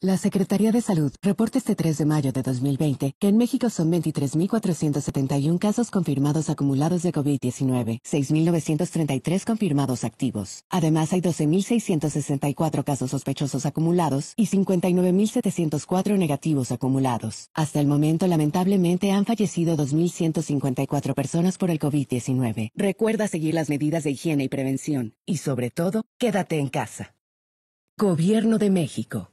La Secretaría de Salud reporta este 3 de mayo de 2020 que en México son 23.471 casos confirmados acumulados de COVID-19, 6.933 confirmados activos. Además, hay 12.664 casos sospechosos acumulados y 59.704 negativos acumulados. Hasta el momento, lamentablemente, han fallecido 2.154 personas por el COVID-19. Recuerda seguir las medidas de higiene y prevención. Y sobre todo, quédate en casa. Gobierno de México.